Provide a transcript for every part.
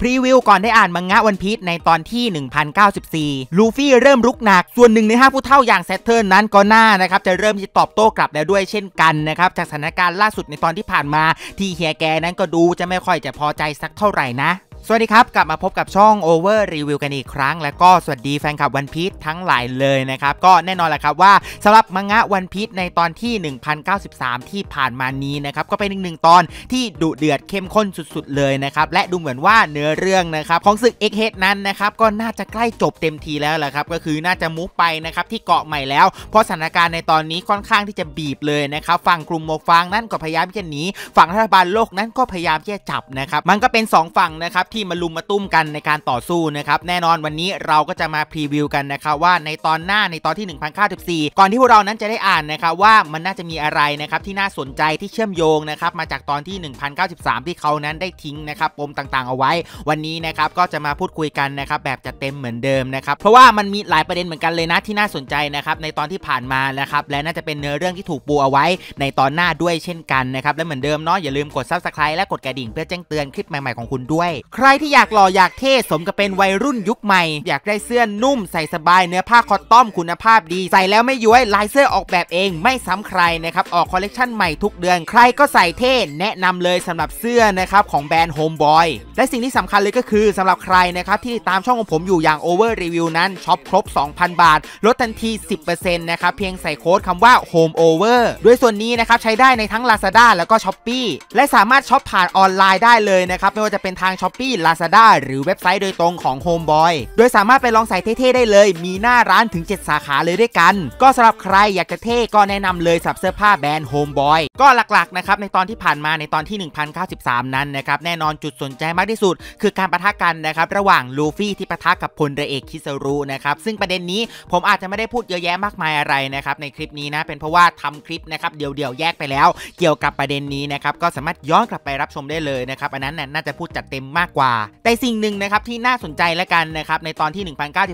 พรีวิวก่อนได้อ่านมังงะวันพีชในตอนที่1094 ลูฟี่เริ่มรุกหนัก ส่วนหนึ่งในห้าผู้เท่าอย่างเซตเทิร์นนั้นก็น่านะครับ จะเริ่มที่ตอบโต้กลับแล้วด้วยเช่นกันนะครับ จากสถานการณ์ล่าสุดในตอนที่ผ่านมา ที่เฮียแกนั้นก็ดูจะไม่ค่อยจะพอใจสักเท่าไหร่นะสวัสดีครับกลับมาพบกับช่อง Over Review กันอีกครั้ง และก็สวัสดีแฟนคลับวันพีชทั้งหลายเลยนะครับก็แน่นอนแหละครับว่าสำหรับมังงะวันพีชในตอนที่ 1093 ที่ผ่านมานี้นะครับก็เป็นอีกหนึ่งตอนที่ดุเดือดเข้มข้นสุดๆเลยนะครับและดูเหมือนว่าเนื้อเรื่องนะครับของศึกเอ็กเฮดนั้นนะครับก็น่าจะใกล้จบเต็มทีแล้วแหละครับก็คือน่าจะมุกไปนะครับที่เกาะใหม่แล้ว เพราะสถานการณ์ในตอนนี้ค่อนข้างที่จะบีบเลยนะครับฝั่งกลุ่มโมฟางนั่นก็พยายามที่จะหนีฝั่งรัฐบาลโลกนั้นก็พยายามที่จะจับนะครับ มันก็เป็น 2 ฝั่งนะครับที่มาลุมมาตุ้มกันในการต่อสู้นะครับแน่นอนวันนี้เราก็จะมาพรีวิวกันนะครับว่าในตอนหน้าในตอนที่1094ก่อนที่พวกเรานั้นจะได้อ่านนะครับ ว่ามันน่าจะมีอะไรนะครับที่น่าสนใจที่เชื่อมโยงนะครับมาจากตอนที่1093ที่เขานั้นได้ทิ้งนะครับปมต่างๆเอาไว้ วันนี้นะครับก็จะมาพูดคุยกันนะครับแบบจะเต็มเหมือนเดิมนะครับเพราะว่ามันมีหลายประเด็นเหมือนกันเลยนะที่น่าสนใจนะครับในตอนที่ผ่านมานะครับและน่าจะเป็นเนื้อเรื่องที่ถูกปูเอาไว้ ในตอนหน้าด้วยเช่นกันนะครับและเหมือนเดิมเนาะอย่าลืมกดซับสไครต์และกดกระดิ่ง เพื่อแจ้งเตือนคลิปใหม่ๆของคุณด้วยใครใครที่อยากหล่ออยากเท่สมกับเป็นวัยรุ่นยุคใหม่ อยากได้เสื้อนุ่มใส่สบายเนื้อผ้าคอตตอมคุณภาพดี ใส่แล้วไม่ย้วยลายเสื้อออกแบบเองไม่ซ้ำใครนะครับ ออกคอลเลกชันใหม่ทุกเดือนใครก็ใส่เท่แนะนำเลยสำหรับเสื้อนะครับของแบรนด์ Homeboy และสิ่งที่สำคัญเลยก็คือสำหรับใครนะครับที่ติดตามช่องของผมอยู่อย่าง Over Review นั้นช็อปครบ 2,000 บาทลดทันที 10%นะครับเพียงใส่โค้ดคำว่า Home Over ด้วยส่วนนี้นะครับใช้ได้ในทั้ง Lazada แล้วก็ s h อ p e e และสามารถช็อปผ่านออนไลน์ได้เลยนะครับไม่ว่าจะเป็นทาง s h อ p e e Lazada หรือเว็บไซต์โดยตรงของ Homeboy โดยสามารถไปลองใส่เท่ๆ ได้เลย มีหน้าร้านถึง 7 สาขาเลยด้วยกัน ก็สำหรับใครอยากจะเท่ก็แนะนำเลยสับเสื้อผ้าแบรนด์ Homeboy ก็หลักๆนะครับในตอนที่ผ่านมาในตอนที่ 1093 นั้นนะครับแน่นอนจุดสนใจมากที่สุด คือการประทะกันนะครับระหว่างลูฟี่ที่ประทะกับพลเรอเอกคิซารุนะครับซึ่งประเด็นนี้ผมอาจจะไม่ได้พูดเยอะแยะมากมายอะไรนะครับในคลิปนี้นะเป็นเพราะว่าทำคลิปนะครับเดี่ยวๆแยกไปแล้วเกี่ยวกับประเด็นนี้นะครับก็สามารถย้อนกลับไปรับชมได้เลยนะครับอันนั้นน่าจะพูดจัดเต็มมากกว่าแต่สิ่งหนึ่งนะครับที่น่าสนใจและกันนะครับในตอนที่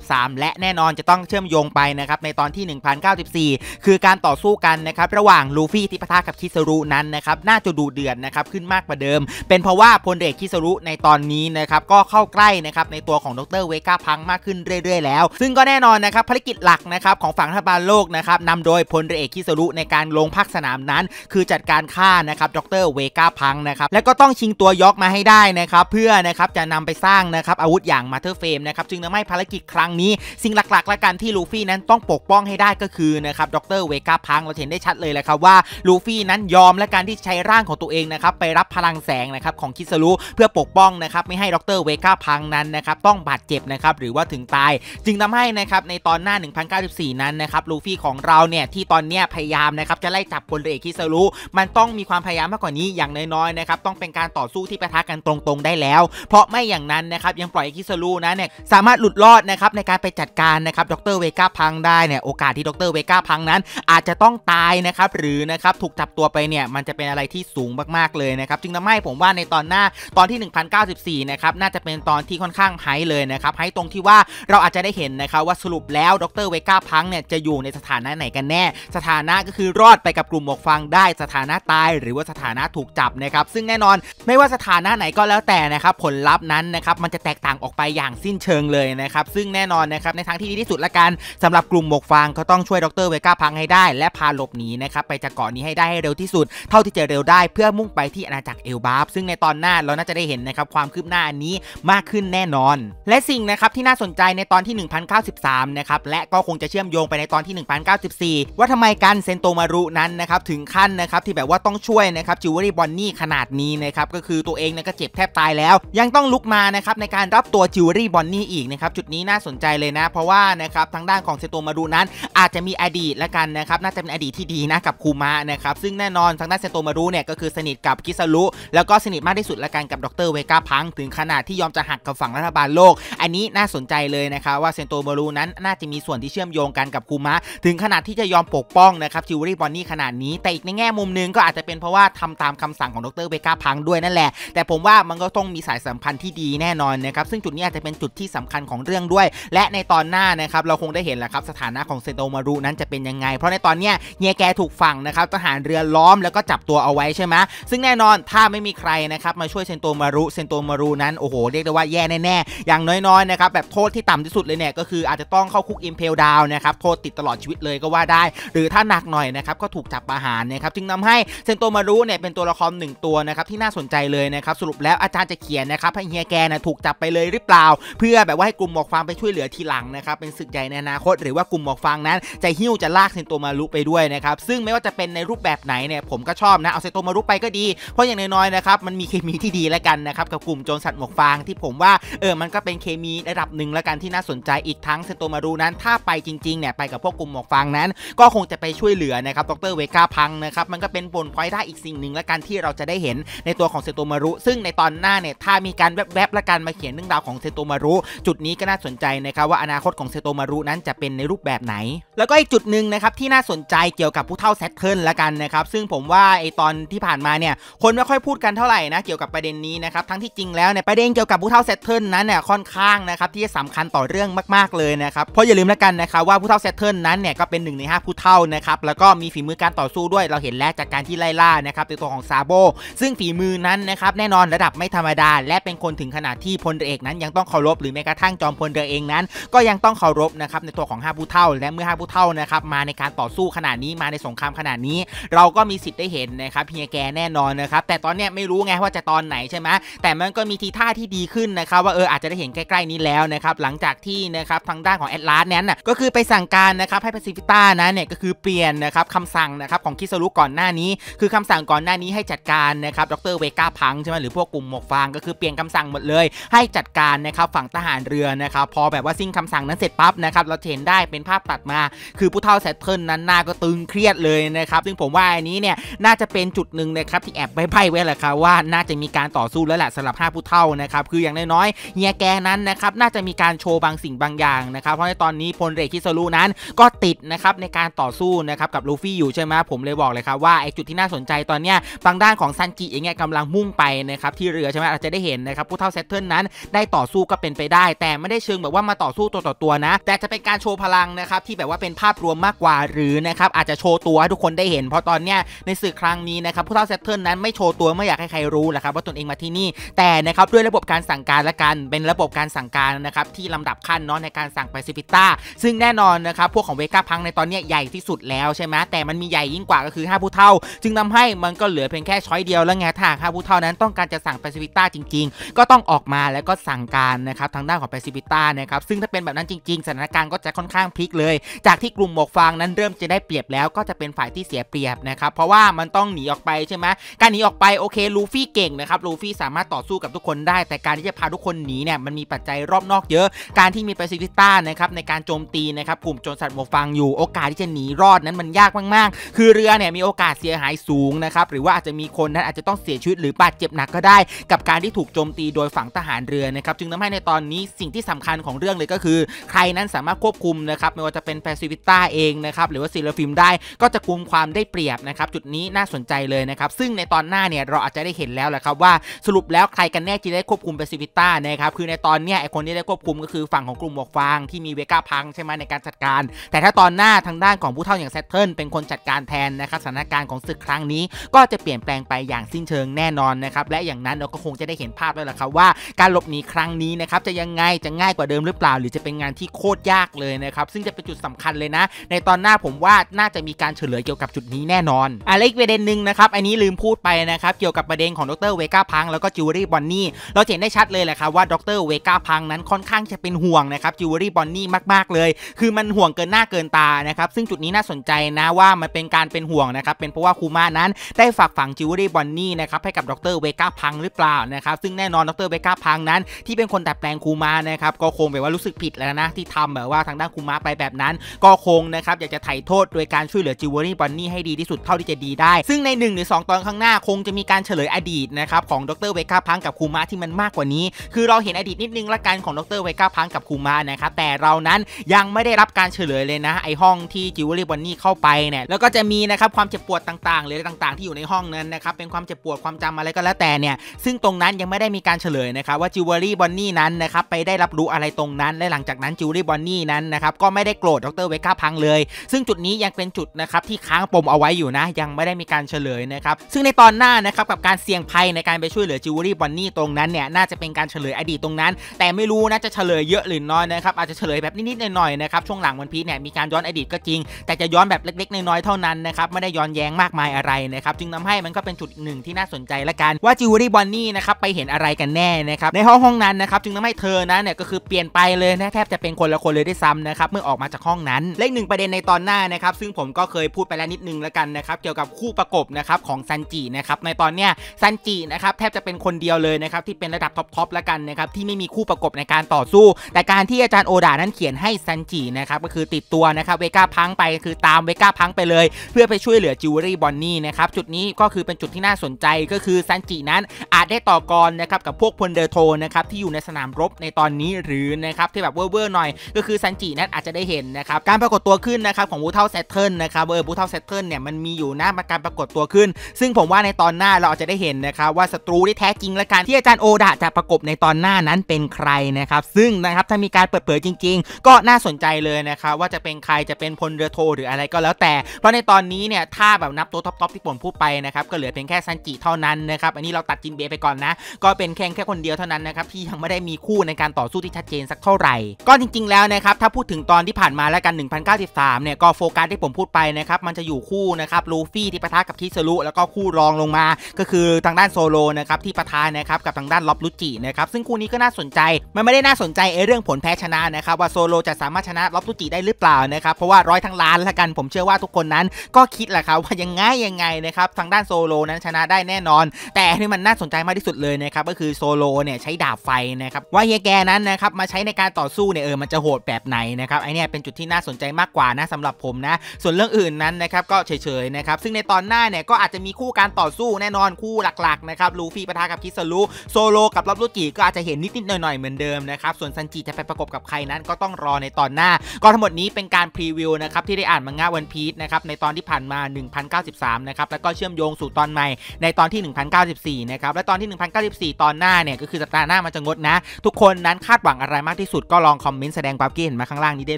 1093 และแน่นอนจะต้องเชื่อมโยงไปนะครับในตอนที่ 1094 คือการต่อสู้กันนะครับ ระหว่างลูฟี่ที่ปะทะกับคิสรุนั้นนะครับน่าจะดูเดือดนะครับขึ้นมากกว่าเดิม เป็นเพราะว่าพลเอกคิสรุในตอนนี้นะครับก็เข้าใกล้นะครับในตัวของดรเวก้าพังมากขึ้นเรื่อย ๆแล้ว ซึ่งก็แน่นอนนะครับภารกิจหลักนะครับของฝั่งรัฐบาลโลกนะครับนำโดยพลเอกคิสรุในการลงพักสนามนั้น คือจัดการฆ่านะครับดรเวก้าพังนะครับและก็ต้องชิงตัวยอกมาให้ได้นะครับ เพื่อนะครับจะนำไปสร้างนะครับอาวุธอย่างมาเธอร์เฟมนะครับจึงทำให้ภารกิจครั้งนี้ สิ่งหลักๆและกันที่ลูฟี่นั้นต้องปกป้องให้ได้ก็คือนะครับดรเวก้าพังเราเห็นได้ชัดเลยแหละครับว่าลูฟี่นั้นยอมและการที่ใช้ร่างของตัวเองนะครับไปรับพลังแสงนะครับของคิสรุเพื่อปกป้องนะครับไม่ให้ดรเวก้าพังนั้นนะครับต้องบาดเจ็บนะครับหรือว่าถึงตายจึงทำให้นะครับในตอนหน้า1094 นั้นนะครับลูฟี่ของเราเนี่ยที่ตอนเนี้ยพยายามนะครับจะไล่จับคนเรคิสรุ มันต้องมีความพยายามมากกว่านี้อย่างน้อยๆนะครับต้องเป็นการต่อสู้ที่ประทะกันตรงๆได้แล้วเพราะไม่อย่างนั้นนะครับยังปล่อยคิสลูนะเนี่ยสามารถหลุดรอดนะครับในการไปจัดการนะครับดรเวก้าพังได้เนี่ยโอกาสที่ดรเวก้าพังนั้น อาจจะต้องตายนะครับหรือนะครับถูกจับตัวไปเนี่ยมันจะเป็นอะไรที่สูงมากๆเลยนะครับ จึงทำให้ผมว่าในตอนหน้าตอนที่1094นะครับน่าจะเป็นตอนที่ค่อนข้างไฮเลยนะครับไฮตรงที่ว่าเราอาจจะได้เห็นนะครับว่าสรุปแล้วดรเวก้าพังเนี่ยจะอยู่ในสถานะไหนกันแน่ สถานะก็คือรอดไปกับกลุ่มหมวกฟังได้สถานะตาย หรือว่าสถานะถูกจับนะครับ ซึ่งแน่นอนไม่ว่าสถานะไหนก็แล้วแต่นะครับผลลลัพธ์นั้นนะครับมันจะแตกต่างออกไปอย่างสิ้นเชิงเลยนะครับซึ่งแน่นอนนะครับในทางที่ดีที่สุดละกันสำหรับกลุ่มหมวกฟางก็ต้องช่วยดรเวก้าพังให้ได้และพาหลบหนีนะครับไปจากเกาะนี้ให้ได้ให้เร็วที่สุด เท่าที่จะเร็วได้เพื่อมุ่งไปที่อาณาจักรเอลบาฟซึ่งในตอนหน้าเราน่าจะได้เห็นนะครับความคืบหน้าอันนี้มากขึ้นแน่นอน และสิ่งนะครับที่น่าสนใจในตอนที่1093นะครับและก็คงจะเชื่อมโยงไปในตอนที่1094ว่าทำไมกันเซนโตมารุนั้นนะครับถึงขั้นนะครับที่แบบว่าต้องช่วยนะครับจิวเวอรี่บอนนี่ขนาดนี้นะครับก็คือตัวเองนะก็เจ็บแทบตายแล้วยยังต้องลุกมานะครับในการรับตัวจิวเวลรี่บอนนี่อีกนะครับจุดนี้น่าสนใจเลยนะ เพราะว่านะครับทางด้านของเซโตมารุนั้น อาจจะมีอดีตละกันนะครับน่าจะเป็นอดีตที่ดีนะกับคูมานะครับซึ่งแน่นอนทางด้านเซโตมารุเนี่ยก็คือสนิทกับกิซารุแล้วก็สนิทมากที่สุดละกันกับดรเวก้าพัง ถึงขนาดที่ยอมจะหักกับฝั่งรัฐบาลโลก อันนี้น่าสนใจเลยนะครับว่าเซโตมารุนั้น น่าจะมีส่วนที่เชื่อมโยงกันกับคูมาถึงขนาดที่จะยอมปกป้องนะครับจิวเวลรี่บอนนี่ขนาดนี้ แต่อีกในแง่มุมนึงก็อาจจะเป็นเพราะว่าทำตามคำสั่งของดรเวก้าพังด้วยนั่นแหละแต่ผมว่ามันก็ต้องมีสายสสัมพันธ์ที่ดีแน่นอนนะครับซึ่งจุดนี้อาจจะเป็นจุดที่สำคัญของเรื่องด้วย และในตอนหน้านะครับเราคงได้เห็นแหละครับสถานะของเซโตมารุนั้นจะเป็นยังไง เพราะในตอนนี้ยียแกถูกฝังนะครับทหารเรือล้อมแล้วก็จับตัวเอาไว้ใช่ไหมซึ่งแน่นอนถ้าไม่มีใครนะครับ มาช่วยเซนโตมารุเซนโตมารุนั้นโอ้โหเรียกได้ว่าแย่แน่ๆ อย่างน้อยๆนะครับแบบโทษที่ต่ำที่สุดเลยเนี่ยก็คืออาจจะต้องเข้าคุกอิมเพลดาวนะครับโทษติดตลอดชีวิตเลยก็ว่าได้ หรือถ้าหนักหน่อยนะครับก็ถูกจับประหารนะครับจึงนำให้เซนโตมารุเนี่ยเป็นตัวละครหนึ่งตัวนะครับที่น่าสนใจเลยนะครับสรุปแล้วอาจารย์จะเขียนนะะครับให้เฮียแกนะถูกจับไปเลยหรือเปล่า เพื่อแบบว่าให้กลุ่มหมอกฟางไปช่วยเหลือทีหลังนะครับเป็นศึกใหญ่ในอนาคต หรือว่ากลุ่มหมอกฟางนั้น จะหิ้วจะลากเซนโตมารุไปด้วยนะครับซึ่งไม่ว่าจะเป็นในรูปแบบไหนเนี่ยผมก็ชอบนะเอาเซนโตมารุไปก็ดี เพราะอย่างน้อยๆนะครับมันมีเคมีที่ดีแล้วกันนะครับกับกลุ่มโจรสัตว์หมอกฟางที่ผมว่าเออมันก็เป็นเคมีระดับหนึ่งแล้วกันที่น่าสนใจอีกทั้งเซนโตมารุนั้นถ้าไปจริงๆเนี่ยไปกับพวกกลุ่มหมอกฟางนั้น ก็คงจะไปช่วยเหลือนะครับดรเวก้าพังนะครับมันก็เป็นบนพอยได้อีกสิ่งหนึ่งแล้วกันที่เราจะได้เห็นในตัวของเซนโตมารุซึ่งในตอนหน้าเนี่ยถ้ามีีการแวบๆและการมาเขียนเรื่องราวของเซโตมารุจุดนี้ก็น่าสนใจนะครับว่าอนาคตของเซโตมารุนั้นจะเป็นในรูปแบบไหน แล้วก็อีกจุดหนึ่งนะครับที่น่าสนใจเกี่ยวกับผู้เท่าแซตเทิลละกันนะครับซึ่งผมว่าไอตอนที่ผ่านมาเนี่ยคนไม่ค่อยพูดกันเท่าไหร่นะเกี่ยวกับประเด็นนี้นะครับทั้งที่จริงแล้วเนี่ยประเด็นเกี่ยวกับผู้เท่าแซตเทิลนั้นเนี่ยค่อนข้างนะครับที่จะสำคัญต่อเรื่องมาก ๆเลยนะครับเพราะอย่าลืมละกันนะครับว่าผู้เท่าแซตเทิลนั้นเนี่ยก็เป็นหนึ่งในาผู้เท่านะครับแล้วก็มีฝีมือการต่อสู้ด้วยเราเห็นแล้วจากการที่ไล่ล่านะครับตัวของซาโบซึ่งฝีมือนั้นนะครับแน่นอนระดับไม่ธรรมดาและเป็นคนถึงขนาดที่พลเอเอกนั้น ยังต้องเคารพหรือแม้กระทั่งจอมพลเรือเองนั้น ก็ยังต้องเคารพนะครับในตัวของห้าผู้เท่าและเมื่อห้าผู้เท่านะครับมาในการต่อสู้ขนาดนี้มาในสงครามขนาดนี้ เราก็มีสิทธิ์ได้เห็นนะครับเฮียแกแน่นอนนะครับแต่ตอนเนี้ยไม่รู้ไงว่าจะตอนไหนใช่ไหมแต่มันก็มีทีท่าที่ดีขึ้นนะครับว่าเอออาจจะได้เห็นใกล้ ๆนี้แล้วนะครับหลังจากที่นะครับทางด้านของแอตลาสนั้นก็คือไปสั่งการนะครับให้แปซิฟิต้านะเนี่ยก็คือเปลี่ยนนะครับคำสั่งนะครับของคิสรุก่อนหน้านี้ คือคำสั่งก่อนหน้านี้ให้จัดการนะครับดรเวก้าพังใช่ไหมหรือพวกกลุ่มหมวกฟางก็คือปลี่ยนคำสั่งหมดเลยให้จัดการนะครับฝั่งทหารเรือนะครับพอแบบว่าสิ้นคำสั่งนั้นเสร็จปั๊บนะครับเราเห็นได้เป็นภาพตัดมา คือผู้เฒ่าแซตเทิลนั้นหน้าก็ตึงเครียดเลยนะครับซึ่งผมว่าอันนี้เนี่ยน่าจะเป็นจุดหนึ่งนะครับที่แอบใบ้ๆไว้แหละครับว่าน่าจะมีการต่อสู้แล้วแหละสำหรับ5ผู้เฒ่านะครับคืออย่างน้อยๆเฮียแกนั้นนะครับน่าจะมีการโชว์บางสิ่งบางอย่างนะครับเพราะในตอนนี้พลเรคิาลูนั้น ก็ติดนะครับในการต่อสู้นะครับกับลูฟี่อยู่ใช่ไหมผมเลยบอกเลยครับว่าไอ้จุดที่น่าสนใจตอนเนี้ยบางด้านของซันจิเองเนี่ยกำลังมุ่งไปนะครับที่เรือใช่ไหมอาจะได้เ็นนะครับ ผู้เท่าเซตเทิลนั้นได้ต่อสู้ก็เป็นไปได้ แต่ไม่ได้เชิงแบบว่ามาต่อสู้ตัวต่อตัวนะแต่จะเป็นการโชว์พลังนะครับ ที่แบบว่าเป็นภาพรวมมากกว่าหรือนะครับ อาจจะโชว์ตัวให้ทุกคนได้เห็น เพราะตอนเนี้ยในสื่อครั้งนี้นะครับผู้เท่าเซตเทิลนั้นไม่โชว์ตัวไม่อยากให้ใครรู้แหละครับว่าตนเองมาที่นี่แต่นะครับด้วยระบบการสั่งการและกันเป็นระบบการสั่งการนะครับที่ลำดับขั้นเนาะในการสั่งไปซิปิต้าซึ่งแน่นอนนะครับพวกของเวก้าพังในตอนนี้ใหญ่ที่สุดแล้วใช่ไหมแต่มันมีใหญ่ยิ่งกว่าก็คือ5ผู้เท่าจึงทำให้มันก็เหลือเพียงแค่ช้อยเดียวแล้วไงถ้าหากผู้เท่านั้นต้องการจะสั่งไปซิปิต้าจริงๆก็ต้องออกมาแล้วก็สั่งการนะครับทางด้านของแปซิฟิต้านะครับซึ่งถ้าเป็นแบบนั้นจริงๆสถานการณ์ก็จะค่อนข้างพลิกเลย จากที่กลุ่มหมวกฟางนั้นเริ่มจะได้เปรียบแล้ว ก็จะเป็นฝ่ายที่เสียเปรียบนะครับเพราะว่ามันต้องหนีออกไปใช่ไหมการหนีออกไปโอเคลูฟี่เก่งนะครับลูฟี่สามารถต่อสู้กับทุกคนได้ แต่การที่จะพาทุกคนหนีเนี่ยมันมีปัจจัยรอบนอกเยอะการที่มีแปซิฟิต้านะครับในการโจมตีนะครับกลุ่มโจรสัตว์หมวกฟางอยู่โอกาสที่จะหนีรอดนั้นมันยากมากๆคือเรือเนี่ยมีโอกาสเสียหายสูงนะครับหรือว่าอาจจะมีคนนั้นอาจจะต้องเสียชีวิตหรือบาดเจ็บหนักก็ได้ กับการที่ถูกโจมตีโดยฝั่งทหารเรือนะครับจึงทำให้ในตอนนี้สิ่งที่สำคัญของเรื่องเลยก็คือ ใครนั้นสามารถควบคุมนะครับไม่ว่าจะเป็นแฟซิฟิต้าเองนะครับหรือว่าซีเลฟิมได้ก็จะคุมความได้เปรียบนะครับจุดนี้น่าสนใจเลยนะครับซึ่งในตอนหน้าเนี่ยเราอาจจะได้เห็นแล้วแหละครับว่าสรุปแล้วใครกันแน่ที่ได้ควบคุมแฟซิฟิต้านะครับคือในตอนเนี้ยไอคนที่ได้ควบคุมก็คือฝั่งของกลุ่มหมวกฟางที่มีเวก้าพังใช่ไหมในการจัดการ แต่ถ้าตอนหน้าทางด้านของผู้เท่าอย่างเซตเทิลเป็นคนจัดการแทนนะครับสถานการณ์ของศึกครั้งนี้ ก็จะเปลี่ยนแปลงไปอย่างสิ้นเชิงแน่นอนนะครับและอย่างนั้นเราก็คงจะได้เห็นภาพแล้วล่ะครับว่าการหลบหนีครั้งนี้นะครับจะยังไง จะง่ายกว่าเดิมหรือเปล่า หรือจะเป็นงานที่โคตรยากเลยนะครับซึ่งจะเป็นจุดสำคัญเลยนะ ในตอนหน้าผมว่าน่าจะมีการเฉลยเกี่ยวกับจุดนี้แน่นอนอะไรอีกประเด็นหนึ่งนะครับ อันนี้ลืมพูดไปนะครับเกี่ยวกับประเด็นของดรเวก้าพังแล้วก็จิวเวลรี่บอนนี่เราเห็นได้ชัดเลยแหละครับว่าดรเวก้าพังนั้นค่อนข้างจะเป็นห่วงนะครับจิวเวลรี่บอนนี่มากๆเลย คือมันห่วงเกินหน้าเกินตานะครับซึ่งจุดนี้น่าสนใจนะว่ามันเป็นการเป็นห่วงนะครับเป็นเพราะว่าคูมานั้น ได้ฝากฝังจิวเวลรี่บอนนี่นะครับให้กับดรเวก้าพังหรือเปล่านะครับซึ่งงแน่นอนดรเบก้าพังนั้นที่เป็นคนแต่แปลงคูมานะครับ ก็คงแบบว่ารู้สึกผิดแล้วนะ ที่ทำแบบว่าทางด้านคูมาไปแบบนั้น ก็คงนะครับอยากจะไถ่โทษโดยการช่วยเหลือจิวเวอรี่บอนนี่ให้ดีที่สุดเท่าที่จะดีได้ ซึ่งใน1หรือ2 ตอนข้างหน้าคงจะมีการเฉลยอดีตนะครับของดรเบก้าพังกับคูมาที่มันมากกว่านี้ คือเราเห็นอดีตนิดนึงละกันของดรเบก้าพังกับคูมานะครับแต่เรานั้นยังไม่ได้รับการเฉลยเลยนะไอห้องที่จิวเวอรี่บอนนี่เข้าไปเนี่ยแล้วก็จะมีนะครับความเจ็บปวดต่างๆหรือต่าง ๆ ที่อยู่ในห้องนั้นนะครับเป็นความเจ็บปวดความจำอะไรก็แล้วแต่เนี่ยซึ่งตรงนั้นยังไม่ได้มีการเฉลยนะครับว่าจิวเวลรี่บอนนี่นั้นนะครับไปได้รับรู้อะไรตรงนั้น และหลังจากนั้นจิวเวลรี่บอนนี่นั้นนะครับก็ไม่ได้โกรธดรเวก้าพังเลยซึ่งจุดนี้ยังเป็นจุดนะครับที่ค้างปมเอาไว้อยู่นะ ยังไม่ได้มีการเฉลยนะครับซึ่งในตอนหน้านะครับกับการเสี่ยงภัยในการไปช่วยเหลือจิวเวลรี่บอนนี่ตรงนั้นเนี่ยน่าจะเป็นการเฉลยอดีตตรงนั้นแต่ไม่รู้นะจะเฉลยเยอะหรือน้อยนะครับอาจจะเฉลยแบบนิดๆหน่อยๆนะครับช่วงหลังวันพีเนี่ยมีการย้อนอดีตก็จริง แต่จะย้อนแบบเล็กๆ น้อยๆเท่านั้นนะครับไม่ได้ย้อนแย้งมากมายอะไรนะครับจึงทำให้มันก็เป็นจุดหนึ่งที่น่าสนใจละกันว่าจิวเวลรี่บอนนี่นะครับไปเห็นอะไรกันแน่นะครับในห้องห้องนั้นนะครับจึงทำให้เธอนะเนี่ยก็คือเปลี่ยนไปเลยนะแทบจะเป็นคนละคนเลยได้ซ้ำนะครับเมื่อออกมาจากห้องนั้นเลขหนึ่งประเด็นในตอนหน้านะครับซึ่งผมก็เคยพูดไปแล้วนิดนึงแล้วกันนะครับเกี่ยวกับคู่ประกบนะครับของซันจินะครับในตอนเนี้ยซันจินะครับแทบจะเป็นคนเดียวเลยนะครับที่เป็นระดับท็อปปแล้วกันนะครับที่ไม่มีคู่ประกบในการต่อสู้ แต่การที่อาจารย์โอดานั้นเขียนให้ซันจินะครับก็คือติดตัวนะครับเวก้าพังไปคือตามเวก้าพังไปเลย เพื่อไปช่วยเหลือจิวเวลรี่บอนนี่นะครับจุดนี้ก็คือเป็นจุดที่น่าสนใจก็คือซันจีนั้นอาจได้ต่อกรนะครับกับพวกพลเดอโทนะครับที่อยู่ในสนามรบในตอนนี้หรือนะครับที่แบบเว่อร์หน่อยก็คือซันจินั้นอาจจะได้เห็นนะครับการปรากฏตัวขึ้นนะครับของบูเทาเซตเทิลนะครับเออบูเทาเซตเทิลเนี่ยมันมีอยู่หน้าการปรากฏตัวขึ้น ซึ่งผมว่าในตอนหน้าเราอาจจะได้เห็นนะครับว่าศัตรูที่แท้จริงและการที่อาจารย์โอดะจะประกบในตอนหน้านั้นเป็นใครนะครับซึ่งนะครับถ้ามีการเปิดเผยจริง ๆ ก็น่าสนใจเลยนะครับว่าจะเป็นใครจะเป็นพลเรือโทหรืออะไรก็แล้วแต่ เพราะในตอนนี้เนี่ยถ้าแบบนับตัวท็อปๆที่ผมพูดไปนะครับก็เหลือเพียงแค่ซันจิเท่านั้นนะครับอันนี้เราตัดจินเบไปก่อนนะก็เป็นแค่แค่คนเดียวเท่านั้นนะครับที่ยังไม่ได้มีคู่ในการต่อสู้ที่ชัดเจนสักเท่าไหร่ ก็จริงๆแล้วนะครับถ้าพูดถึงตอนที่ผ่านมาแล้วกัน1093 เนี่ยก็โฟกัสที่ผมพูดไปนะครับมันจะอยู่คู่นะครับลูฟี่ที่ปะทะกับทิสรุ แล้วก็คู่รองลงมา ก็คือทางด้านโซโลนะครับที่ปะทะนะครับกับทางด้านล็อบลุจินะครับซึ่งคู่นี้ก็น่าสนใจมันไม่ได้น่าสนใจเอเรื่องผลแพ้ชนะนะครับว่าโซโลจะสามารถชนะล็อบลุจิได้หรือเปล่านะครับเพราะว่าร้อยทั้งล้านแล้วกันผมเชื่อว่าทุกคนนั้นก็คิดแหละครับว่ายังไงยังไงนะครับทางด้านโซโลนั้นชนะได้แน่นอนแต่ที่มันน่าสนใจมากที่สุดเลยนะครับก็คือโซโลเนี่ยใช้ดาบไฟนะครับว่าเฮียแกนั้นนะครับมาใช้ในการต่อสู้เนี่ยเออมันจะโหดแบบไหนนะครับไอเนี่ยเป็นจุดที่น่าสนใจมากกว่านะสำหรับผมนะส่วนเรื่องอื่นนั้นนะครับก็เฉยๆนะครับซึ่งในตอนหน้าเนี่ยก็อาจจะมีคู่การต่อสู้แน่นอนคู่หลักๆนะครับลูฟี่ปะทะกับคิสลูโซโลกับรับรุกิก็อาจจะเห็นนิดๆ หน่อยๆ เหมือนเดิมนะครับส่วนซันจิจะไปประกบกับใครนั้น ก็ต้องรอในตอนหน้าก็ทั้งหมดนี้เป็นการพรีวิวนะครับที่ได้อ่านมังงะวันพีชนะครับในตอนที่ผ่านมา1093นะครับแล้วก็เชื่อมโยงสู่ตอนใหม่ในตอนที่1094นะครับและตอนที่1094 4ตอนหน้าเนี่ยก็คือสัปดาห์หน้ามันจะงดนะ ทุกคนนั้นคาดหวังอะไรมากที่สุดก็ลองคอมเมนต์แสดงความคิดเห็นมาข้างล่างนี้ได้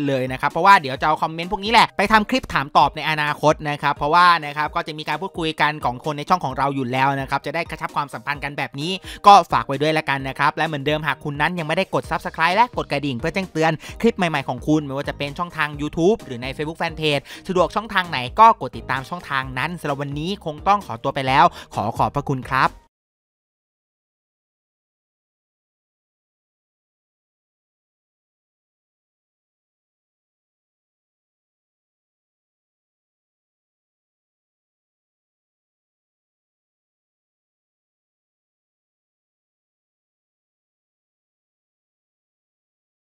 เลยนะครับ เพราะว่าเดี๋ยวจะเอาคอมเมนต์พวกนี้แหละไปทำคลิปถามตอบในอนาคตนะครับ เพราะว่านะครับก็จะมีการพูดคุยกันของคนในช่องของเราอยู่แล้วนะครับ จะได้กระชับความสัมพันธ์กันแบบนี้ ก็ฝากไว้ด้วยละกันนะครับและเหมือนเดิมหากคุณนั้นยังไม่ได้กด subscribe และกดกระดิ่งเพื่อแจ้งเตือนคลิปใหม่ๆของคุณ ไม่ว่าจะเป็นช่องทาง YouTube หรือใน Facebook Fanpage สะดวกช่องทางไหนก็กดติดตามช่องทางนั้นสำหรับวันนี้คงต้องขอตัวไปแล้ว ขอขอบพระคุณครับ